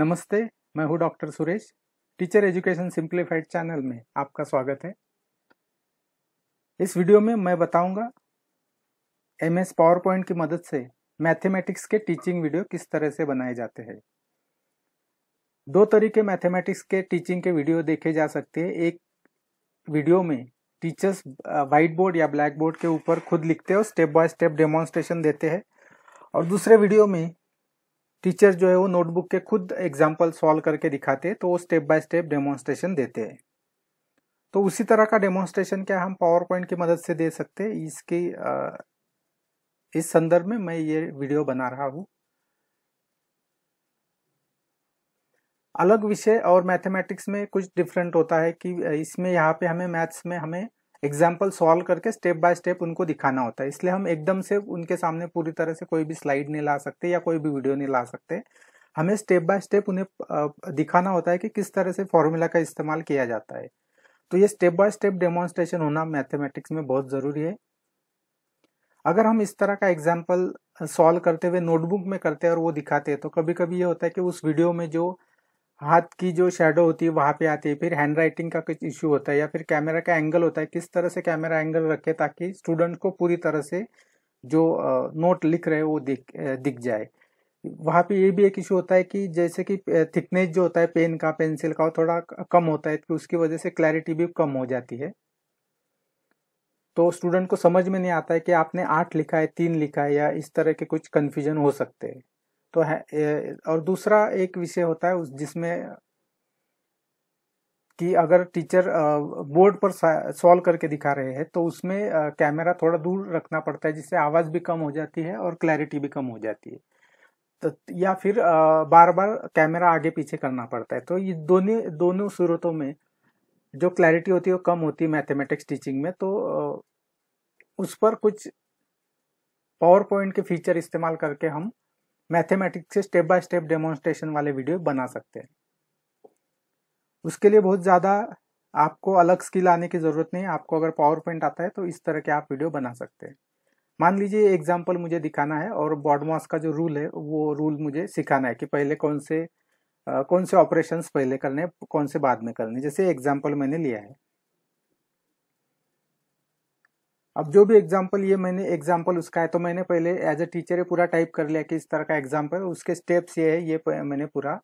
नमस्ते मैं हूं doctor Suresh teacher education simplified channel में आपका स्वागत है इस वीडियो में मैं बताऊंगा एम एस पावर पॉइंट की मदद से मैथमेटिक्स के टीचिंग वीडियो किस तरह से बनाए जाते हैं दो तरीके मैथमेटिक्स के टीचिंग के वीडियो देखे जा सकते हैं एक वीडियो में टीचर्स व्हाइट बोर्ड या ब्लैक बोर्ड के ऊपर खुद लिखते हैं और स्टेप बाय स्टेप डेमोन्स्ट्रेशन देते हैं और दूसरे वीडियो में टीचर जो है वो नोटबुक के खुद एग्जाम्पल सॉल्व करके दिखाते तो वो स्टेप बाय स्टेप डेमोन्स्ट्रेशन देते हैं तो उसी तरह का डेमोन्स्ट्रेशन क्या हम पावर पॉइंट की मदद से दे सकते हैं इसकी इस संदर्भ में मैं ये वीडियो बना रहा हूँ अलग विषय और मैथमेटिक्स में कुछ डिफरेंट होता है कि इसमें यहाँ पे हमें मैथ्स में हमें एग्जाम्पल सॉल्व करके स्टेप बाय स्टेप उनको दिखाना होता है इसलिए हम एकदम से उनके सामने पूरी तरह से कोई भी स्लाइड नहीं ला सकते या कोई भी वीडियो नहीं ला सकते हमें स्टेप बाय स्टेप उन्हें दिखाना होता है कि किस तरह से फॉर्मूला का इस्तेमाल किया जाता है तो ये स्टेप बाय स्टेप डेमोन्स्ट्रेशन होना मैथमेटिक्स में बहुत ज़रूरी है अगर हम इस तरह का एग्जाम्पल सॉल्व करते हुए नोटबुक में करते हैं और वो दिखाते हैं तो कभी कभी ये होता है कि उस वीडियो में जो हाथ की जो शेडो होती है वहाँ पे आती है फिर हैंड राइटिंग का कुछ इश्यू होता है या फिर कैमरा का एंगल होता है किस तरह से कैमरा एंगल रखे ताकि स्टूडेंट को पूरी तरह से जो नोट लिख रहे वो दिख दिख जाए वहाँ पे ये भी एक इशू होता है कि जैसे कि थिकनेस जो होता है पेन का पेंसिल का वो थोड़ा कम होता है तो उसकी वजह से क्लैरिटी भी कम हो जाती है तो स्टूडेंट को समझ में नहीं आता है कि आपने आठ लिखा है तीन लिखा है या इस तरह के कुछ कन्फ्यूजन हो सकते हैं तो है और दूसरा एक विषय होता है जिसमें कि अगर टीचर बोर्ड पर सॉल्व करके दिखा रहे हैं तो उसमें कैमरा थोड़ा दूर रखना पड़ता है जिससे आवाज़ भी कम हो जाती है और क्लैरिटी भी कम हो जाती है तो या फिर बार बार कैमरा आगे पीछे करना पड़ता है तो ये दोनों दोनों सूरतों में जो क्लैरिटी होती है वो कम होती है मैथमेटिक्स टीचिंग में तो उस पर कुछ पावर पॉइंट के फीचर इस्तेमाल करके हम मैथमेटिक्स से स्टेप बाय स्टेप डेमोन्स्ट्रेशन वाले वीडियो बना सकते हैं उसके लिए बहुत ज़्यादा आपको अलग स्किल आने की ज़रूरत नहीं आपको अगर पावर पॉइंट आता है तो इस तरह के आप वीडियो बना सकते हैं मान लीजिए एग्जाम्पल मुझे दिखाना है और बॉडमॉस का जो रूल है वो रूल मुझे सिखाना है कि पहले कौन से कौन से ऑपरेशंस पहले करने कौन से बाद में करने जैसे एग्जाम्पल मैंने लिया है अब जो भी एग्जाम्पल ये मैंने एग्जाम्पल उसका है तो मैंने पहले एज ए टीचर पूरा टाइप कर लिया कि इस तरह का एग्जाम्पल उसके स्टेप्स ये है ये मैंने पूरा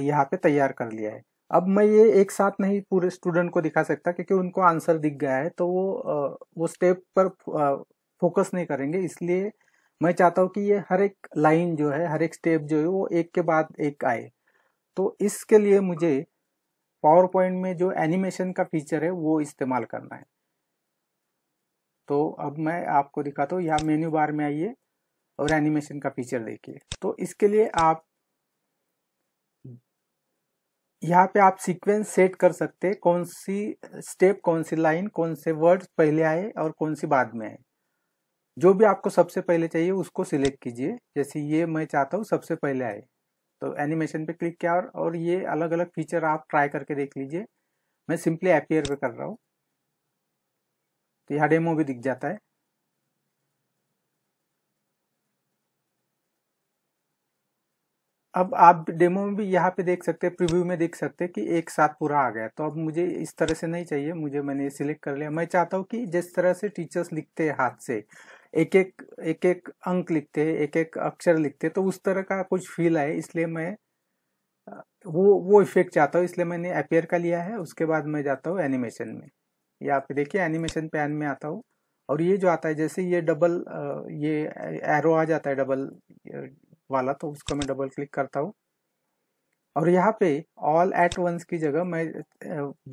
यहाँ पे तैयार कर लिया है अब मैं ये एक साथ नहीं पूरे स्टूडेंट को दिखा सकता क्योंकि उनको आंसर दिख गया है तो वो वो स्टेप पर फोकस नहीं करेंगे इसलिए मैं चाहता हूँ कि ये हर एक लाइन जो है हर एक स्टेप जो है वो एक के बाद एक आए तो इसके लिए मुझे पावर पॉइंट में जो एनिमेशन का फीचर है वो इस्तेमाल करना है तो अब मैं आपको दिखाता हूँ यहाँ मेन्यू बार में आइए और एनिमेशन का फीचर देखिए तो इसके लिए आप यहाँ पे आप सीक्वेंस सेट कर सकते हैं कौन सी स्टेप कौन सी लाइन कौन से वर्ड पहले आए और कौन सी बाद में आए जो भी आपको सबसे पहले चाहिए उसको सिलेक्ट कीजिए जैसे ये मैं चाहता हूँ सबसे पहले आए तो एनिमेशन पे क्लिक किया और, और ये अलग अलग फीचर आप ट्राई करके देख लीजिए मैं सिंपली एपियर पे कर रहा हूँ यहाँ डेमो भी दिख जाता है अब आप डेमो में भी यहाँ पे देख सकते हैं प्रीव्यू में देख सकते हैं कि एक साथ पूरा आ गया तो अब मुझे इस तरह से नहीं चाहिए मुझे मैंने सिलेक्ट कर लिया मैं चाहता हूँ कि जिस तरह से टीचर्स लिखते हैं हाथ से एक एक एक एक अंक लिखते हैं एक एक अक्षर लिखते हैं तो उस तरह का कुछ फील आए इसलिए मैं वो वो इफेक्ट चाहता हूँ इसलिए मैंने अपेयर का लिया है उसके बाद मैं जाता हूँ एनिमेशन में ये आप देखिए एनिमेशन पैन में आता हूँ और ये जो आता है जैसे ये डबल ये एरो आ जाता है डबल वाला तो उसको मैं डबल क्लिक करता हूँ और यहाँ पे ऑल एट वंस की जगह मैं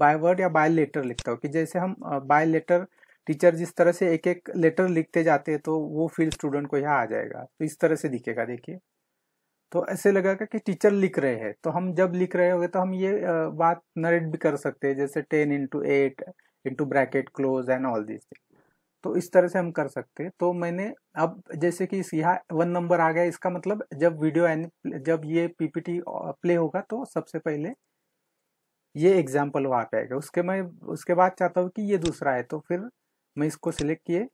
बाय वर्ड या बाय लेटर लिखता हूँ कि जैसे हम बाय लेटर टीचर जिस तरह से एक एक लेटर लिखते जाते हैं तो वो फील्ड स्टूडेंट को यहाँ आ जाएगा तो इस तरह से दिखेगा देखिए तो ऐसे लगेगा कि टीचर लिख रहे हैं तो हम जब लिख रहे होंगे तो हम ये बात नरेट भी कर सकते हैं जैसे ten into eight into bracket close and all this तो इस तरह से हम कर सकते हैं तो मैंने अब जैसे कि यहाँ वन नंबर आ गया इसका मतलब जब वीडियो जब ये पीपीटी प्ले होगा तो सबसे पहले ये एग्जाम्पल वहाँ पे आएगा उसके मैं उसके बाद चाहता हूँ कि ये दूसरा है तो फिर मैं इसको सिलेक्ट किए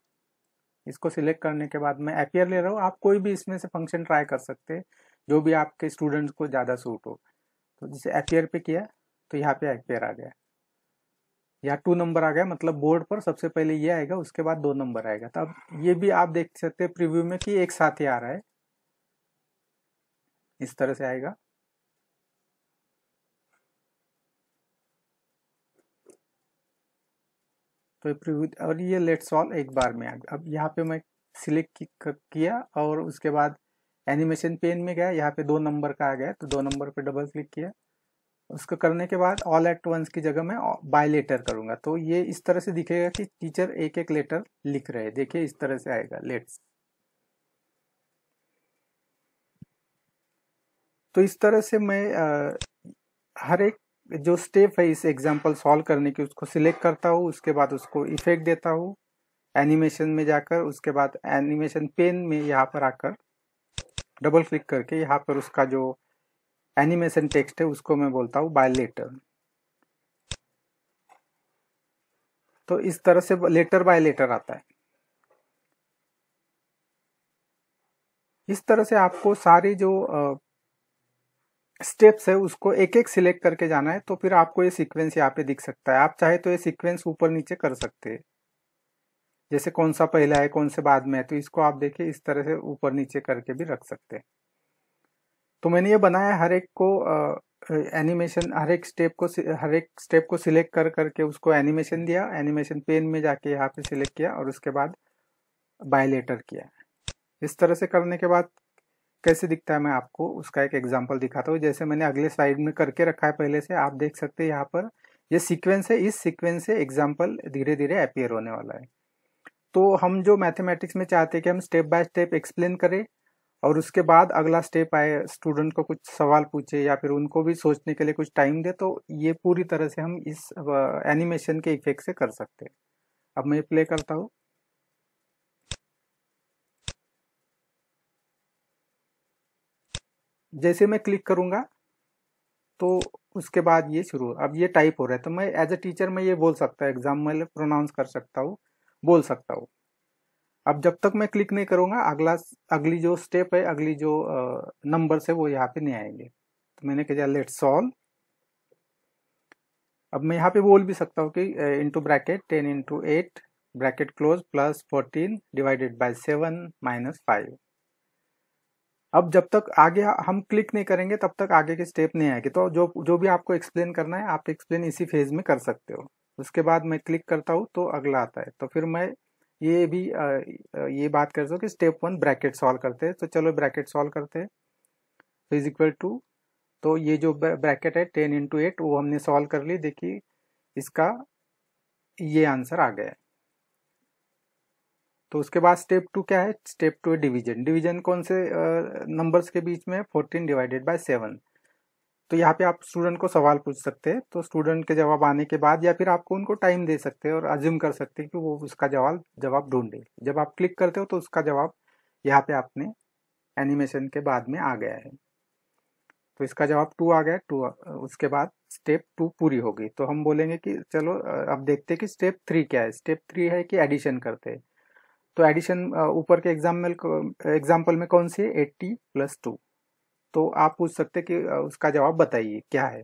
इसको सिलेक्ट करने के बाद मैं अपियर ले रहा हूँ आप कोई भी इसमें से फंक्शन ट्राई कर सकते हैं जो भी आपके स्टूडेंट्स को ज़्यादा सूट हो तो जैसे अपियर पे किया तो यहाँ पे अपियर आ गया या टू नंबर आ गया मतलब बोर्ड पर सबसे पहले ये आएगा उसके बाद दो नंबर आएगा तो अब ये भी आप देख सकते हैं प्रीव्यू में कि एक साथ ही आ रहा है इस तरह से आएगा तो प्रीव्यू और ये लेट सॉल्व एक बार में आ गया अब यहाँ पे मैं सिलेक्ट किया और उसके बाद एनिमेशन पेन में गया यहाँ पे दो नंबर का आ गया तो दो नंबर पे डबल क्लिक किया उसको करने के बाद ऑल एट वंस की जगह मैं बाय लेटर करूंगा तो ये इस तरह से दिखेगा कि टीचर एक एक लेटर लिख रहे हैं देखिए इस तरह से आएगा लेट्स तो इस तरह से मैं आ, हर एक जो स्टेप है इस एग्जाम्पल सॉल्व करने की उसको सिलेक्ट करता हूँ उसके बाद उसको इफेक्ट देता हूँ एनिमेशन में जाकर उसके बाद एनिमेशन पेन में यहाँ पर आकर डबल क्लिक करके यहाँ पर उसका जो एनिमेशन टेक्स्ट है उसको मैं बोलता हूँ बाय लेटर तो इस तरह से लेटर बाय लेटर आता है इस तरह से आपको सारे जो स्टेप्स है उसको एक एक सिलेक्ट करके जाना है तो फिर आपको ये सीक्वेंस यहाँ पे दिख सकता है आप चाहे तो ये सीक्वेंस ऊपर नीचे कर सकते हैं जैसे कौन सा पहला है कौन से बाद में है तो इसको आप देखिए इस तरह से ऊपर नीचे करके भी रख सकते हैं तो मैंने ये बनाया हर एक को एनिमेशन हर एक स्टेप को हर एक स्टेप को सिलेक्ट कर करके उसको एनिमेशन दिया एनिमेशन पेन में जाके यहाँ पे सिलेक्ट किया और उसके बाद बायलेटर किया इस तरह से करने के बाद कैसे दिखता है मैं आपको उसका एक एग्जाम्पल दिखाता हूँ जैसे मैंने अगले स्लाइड में करके रखा है पहले से आप देख सकते हैं यहाँ पर ये सीक्वेंस है इस सीक्वेंस से एग्जाम्पल धीरे धीरे अपियर होने वाला है तो हम जो मैथमेटिक्स में चाहते हैं कि हम स्टेप बाय स्टेप एक्सप्लेन करें और उसके बाद अगला स्टेप आए स्टूडेंट को कुछ सवाल पूछे या फिर उनको भी सोचने के लिए कुछ टाइम दे तो ये पूरी तरह से हम इस एनिमेशन के इफेक्ट से कर सकते हैं अब मैं प्ले करता हूँ जैसे मैं क्लिक करूँगा तो उसके बाद ये शुरू अब ये टाइप हो रहा है तो मैं एज अ टीचर मैं ये बोल सकता हूँ एग्जाम में प्रोनाउंस कर सकता हूँ बोल सकता हूँ अब जब तक मैं क्लिक नहीं करूँगा अगला अगली जो स्टेप है अगली जो नंबर है वो यहाँ पे नहीं आएंगे तो मैंने कहा लेट सॉल्व अब मैं यहाँ पे बोल भी सकता हूँ कि into bracket ten into eight bracket close plus fourteen divided by seven minus five अब जब तक आगे हम क्लिक नहीं करेंगे तब तक आगे के स्टेप नहीं आएंगे तो जो जो भी आपको एक्सप्लेन करना है आप एक्सप्लेन इसी फेज में कर सकते हो उसके बाद मैं क्लिक करता हूँ तो अगला आता है तो फिर मैं ये भी ये बात कर सो कि स्टेप वन ब्रैकेट सॉल्व करते हैं तो चलो ब्रैकेट सॉल्व करते हैं तो इज इक्वल टू तो ये जो ब्रैकेट है टेन इंटू एट वो हमने सॉल्व कर ली देखिए इसका ये आंसर आ गया तो उसके बाद स्टेप टू क्या है स्टेप टू है डिवीजन डिवीजन कौन से नंबर्स के बीच में फोर्टीन डिवाइडेड बाय सेवन तो यहाँ पे आप स्टूडेंट को सवाल पूछ सकते हैं तो स्टूडेंट के जवाब आने के बाद या फिर आपको उनको टाइम दे सकते हैं और अज्यूम कर सकते हैं कि वो उसका जवाब जवाब ढूंढे जब आप क्लिक करते हो तो उसका जवाब यहाँ पे आपने एनिमेशन के बाद में आ गया है तो इसका जवाब टू आ गया टू उसके बाद स्टेप टू पूरी होगी तो हम बोलेंगे कि चलो अब देखते हैं कि स्टेप थ्री क्या है स्टेप थ्री है कि एडिशन करते हैं तो एडिशन ऊपर के एग्जाम्पल एग्जाम्पल में कौन सी है एट्टी प्लस टू तो आप पूछ सकते कि उसका जवाब बताइए क्या है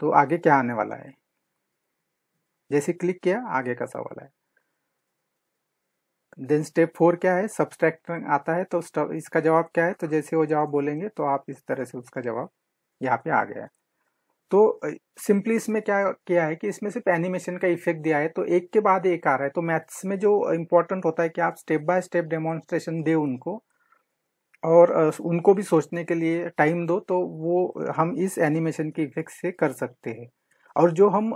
तो आगे क्या आने वाला है जैसे क्लिक किया आगे का सवाल है देन स्टेप फोर क्या है सब्सट्रैक्ट आता है तो इसका जवाब क्या है तो जैसे वो जवाब बोलेंगे तो आप इस तरह से उसका जवाब यहाँ पे आ गया तो सिंपली इसमें क्या किया है कि इसमें सिर्फ एनिमेशन का इफेक्ट दिया है तो एक के बाद एक आ रहा है तो मैथ्स में जो इंपॉर्टेंट होता है कि आप स्टेप बाय स्टेप डेमोन्स्ट्रेशन दे उनको और उनको भी सोचने के लिए टाइम दो तो वो हम इस एनिमेशन के इफेक्ट से कर सकते हैं और जो हम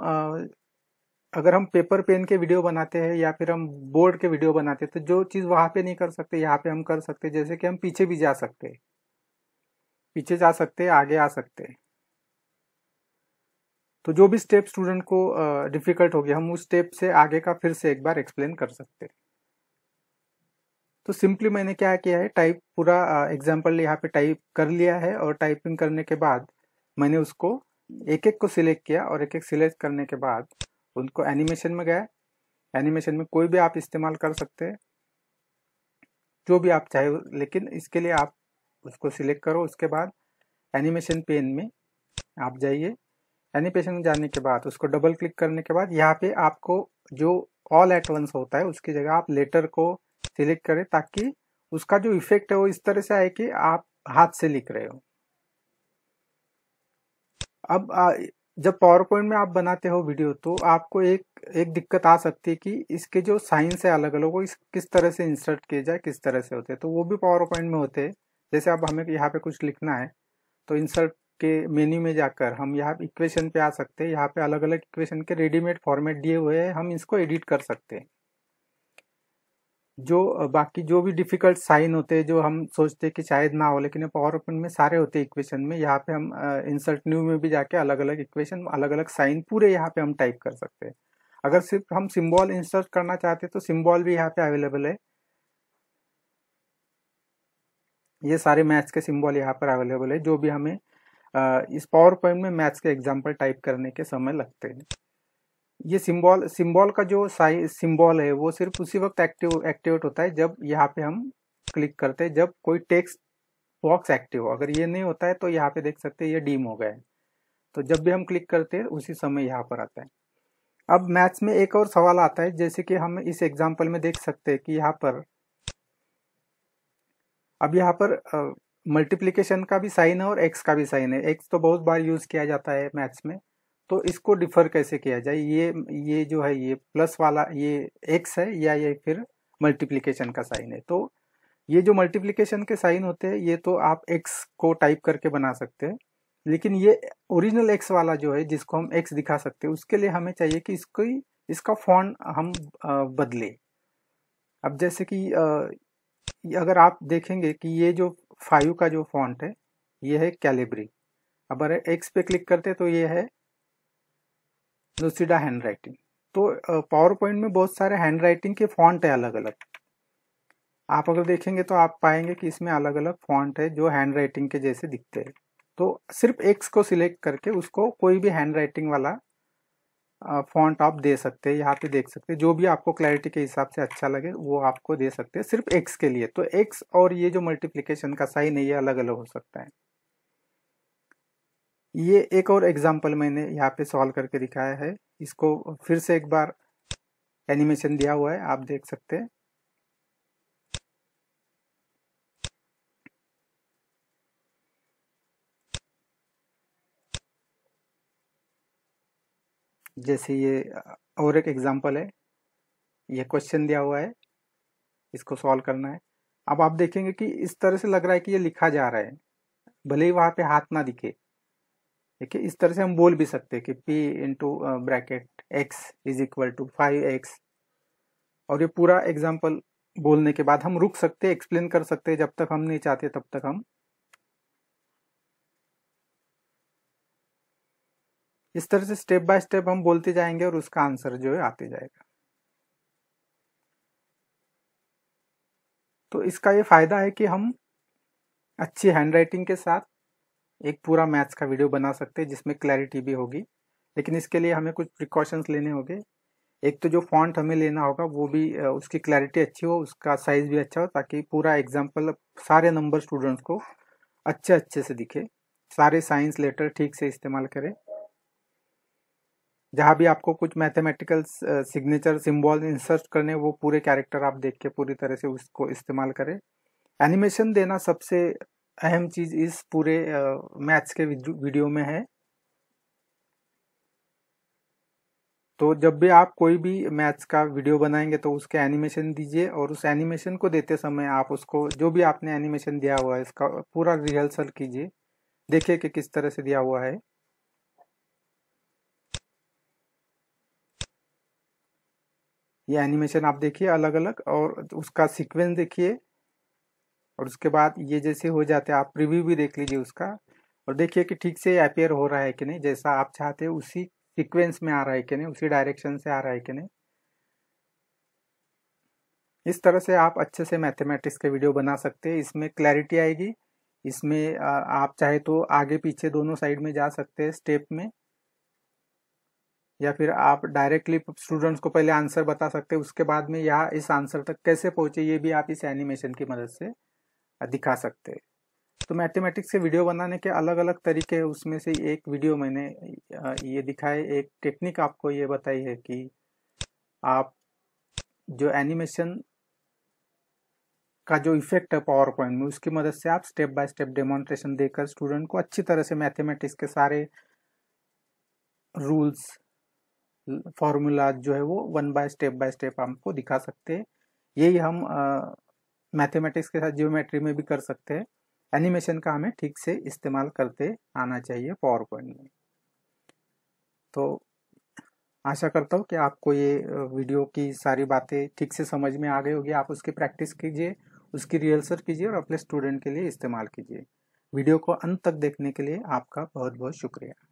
अगर हम पेपर पेन के वीडियो बनाते हैं या फिर हम बोर्ड के वीडियो बनाते हैं तो जो चीज़ वहाँ पे नहीं कर सकते यहाँ पे हम कर सकते जैसे कि हम पीछे भी जा सकते पीछे जा सकते आगे आ सकते तो जो भी स्टेप स्टूडेंट को डिफिकल्ट हो गया हम उस स्टेप से आगे का फिर से एक बार एक्सप्लेन कर सकते हैं तो सिंपली मैंने क्या किया है टाइप पूरा एग्जाम्पल यहाँ पे टाइप कर लिया है और टाइपिंग करने के बाद मैंने उसको एक एक को सिलेक्ट किया और एक एक सिलेक्ट करने के बाद उनको एनिमेशन में गया एनिमेशन में कोई भी आप इस्तेमाल कर सकते हैं जो भी आप चाहे लेकिन इसके लिए आप उसको सिलेक्ट करो उसके बाद एनिमेशन पेन में आप जाइए एनिमेशन में जाने के बाद उसको डबल क्लिक करने के बाद यहाँ पे आपको जो ऑल एट वंस होता है उसकी जगह आप लेटर को सिलेक्ट करें ताकि उसका जो इफेक्ट है वो इस तरह से आए कि आप हाथ से लिख रहे हो अब आ, जब पावर पॉइंट में आप बनाते हो वीडियो तो आपको एक एक दिक्कत आ सकती है कि इसके जो साइंस है अलग अलग वो इस, किस तरह से इंसर्ट किए जाए किस तरह से होते हैं तो वो भी पावर पॉइंट में होते हैं जैसे अब हमें यहाँ पे कुछ लिखना है तो इंसर्ट के मेन्यू में जाकर हम यहाँ इक्वेशन पे आ सकते हैं यहाँ पे अलग अलग इक्वेशन के रेडीमेड फॉर्मेट दिए हुए हैं हम इसको एडिट कर सकते हैं जो बाकी जो भी डिफिकल्ट साइन होते हैं जो हम सोचते हैं कि शायद ना हो लेकिन पावर पॉइंट में सारे होते हैं इक्वेशन में यहाँ पे हम इंसर्ट न्यू में भी जाके अलग अलग इक्वेशन अलग अलग साइन पूरे यहाँ पे हम टाइप कर सकते हैं अगर सिर्फ हम सिम्बॉल इंसर्ट करना चाहते हैं तो सिम्बॉल भी यहाँ पे अवेलेबल है ये सारे मैथ्स के सिम्बॉल यहाँ पर अवेलेबल है जो भी हमें इस पावर पॉइंट में मैथ्स के एग्जाम्पल टाइप करने के समय लगते हैं ये सिंबल सिंबल का जो साइज सिंबल है वो सिर्फ उसी वक्त एक्टिव एक्टिवेट होता है जब यहाँ पे हम क्लिक करते हैं जब कोई टेक्स्ट बॉक्स एक्टिव हो अगर ये नहीं होता है तो यहाँ पे देख सकते हैं ये डीम हो गया है तो जब भी हम क्लिक करते हैं उसी समय यहाँ पर आता है अब मैथ्स में एक और सवाल आता है जैसे कि हम इस एग्जाम्पल में देख सकते हैं कि यहाँ पर अब यहाँ पर मल्टीप्लीकेशन का भी साइन है और एक्स का भी साइन है एक्स तो बहुत बार यूज किया जाता है मैथ्स में तो इसको डिफर कैसे किया जाए ये ये जो है ये प्लस वाला ये एक्स है या ये फिर मल्टीप्लीकेशन का साइन है तो ये जो मल्टीप्लीकेशन के साइन होते हैं ये तो आप एक्स को टाइप करके बना सकते हैं लेकिन ये ओरिजिनल एक्स वाला जो है जिसको हम एक्स दिखा सकते हैं उसके लिए हमें चाहिए कि इसको इसका फॉन्ट हम बदले अब जैसे कि अगर आप देखेंगे कि ये जो फाइव का जो फॉन्ट है ये है कैलिब्री अब अगर एक्स पे क्लिक करते तो ये है लुसिडा हैंड राइटिंग तो पावर पॉइंट में बहुत सारे हैंड राइटिंग के फॉन्ट है अलग अलग आप अगर देखेंगे तो आप पाएंगे कि इसमें अलग अलग फॉन्ट है जो हैंड राइटिंग के जैसे दिखते हैं तो सिर्फ एक्स को सिलेक्ट करके उसको कोई भी हैंड राइटिंग वाला फॉन्ट आप दे सकते हैं यहाँ पे देख सकते हैं जो भी आपको क्लैरिटी के हिसाब से अच्छा लगे वो आपको दे सकते हैं सिर्फ एक्स के लिए तो एक्स और ये जो मल्टीप्लिकेशन का साइन है ये अलग अलग हो सकता है ये एक और एग्जाम्पल मैंने यहाँ पे सॉल्व करके दिखाया है इसको फिर से एक बार एनिमेशन दिया हुआ है आप देख सकते हैं जैसे ये और एक एग्जाम्पल है ये क्वेश्चन दिया हुआ है इसको सॉल्व करना है अब आप देखेंगे कि इस तरह से लग रहा है कि ये लिखा जा रहा है भले ही वहाँ पे हाथ ना दिखे देखिए इस तरह से हम बोल भी सकते हैं कि p into bracket uh, x is equal to five x और ये पूरा एग्जाम्पल बोलने के बाद हम रुक सकते एक्सप्लेन कर सकते जब तक हम नहीं चाहते तब तक हम इस तरह से स्टेप बाय स्टेप हम बोलते जाएंगे और उसका आंसर जो है आते जाएगा तो इसका ये फायदा है कि हम अच्छी हैंड राइटिंग के साथ एक पूरा मैथ्स का वीडियो बना सकते हैं जिसमें क्लैरिटी भी होगी लेकिन इसके लिए हमें कुछ प्रिकॉशंस लेने होंगे एक तो जो फॉन्ट हमें लेना होगा वो भी उसकी क्लैरिटी अच्छी हो उसका साइज़ भी अच्छा हो ताकि पूरा एग्जाम्पल सारे नंबर स्टूडेंट्स को अच्छे अच्छे से दिखे सारे साइंस लेटर ठीक से इस्तेमाल करें जहाँ भी आपको कुछ मैथमेटिकल सिग्नेचर सिम्बॉल इंसर्ट करने वो पूरे कैरेक्टर आप देख के पूरी तरह से उसको इस्तेमाल करें एनिमेशन देना सबसे अहम चीज़ इस पूरे मैथ्स के वीडियो में है तो जब भी आप कोई भी मैथ्स का वीडियो बनाएंगे तो उसके एनिमेशन दीजिए और उस एनिमेशन को देते समय आप उसको जो भी आपने एनिमेशन दिया हुआ है इसका पूरा रिहर्सल कीजिए देखिए कि किस तरह से दिया हुआ है ये एनिमेशन आप देखिए अलग अलग और उसका सीक्वेंस देखिए और उसके बाद ये जैसे हो जाते हैं आप प्रीव्यू भी देख लीजिए उसका और देखिए कि ठीक से अपेयर हो रहा है कि नहीं जैसा आप चाहते हैं उसी सीक्वेंस में आ रहा है कि नहीं उसी डायरेक्शन से आ रहा है कि नहीं इस तरह से आप अच्छे से मैथमेटिक्स के वीडियो बना सकते हैं इसमें क्लैरिटी आएगी इसमें आप चाहे तो आगे पीछे दोनों साइड में जा सकते हैं स्टेप में या फिर आप डायरेक्टली स्टूडेंट्स को पहले आंसर बता सकते हैं उसके बाद में यहाँ इस आंसर तक कैसे पहुँचे ये भी आप इस एनिमेशन की मदद से दिखा सकते तो मैथमेटिक्स के वीडियो बनाने के अलग अलग तरीके हैं उसमें से एक वीडियो मैंने ये दिखाए एक टेक्निक आपको ये बताई है कि आप जो एनिमेशन का जो इफेक्ट है पावर पॉइंट में उसकी मदद से आप स्टेप बाय स्टेप डेमोन्स्ट्रेशन देकर स्टूडेंट को अच्छी तरह से मैथमेटिक्स के सारे रूल्स फॉर्मूला जो है वो one by step by step आपको दिखा सकते हैं यही हम आ, मैथमेटिक्स के साथ जियोमेट्री में भी कर सकते हैं एनिमेशन का हमें ठीक से इस्तेमाल करते आना चाहिए पावर पॉइंट में तो आशा करता हूँ कि आपको ये वीडियो की सारी बातें ठीक से समझ में आ गई होगी आप उसकी प्रैक्टिस कीजिए उसकी रिहर्सल कीजिए और अपने स्टूडेंट के लिए इस्तेमाल कीजिए वीडियो को अंत तक देखने के लिए आपका बहुत बहुत शुक्रिया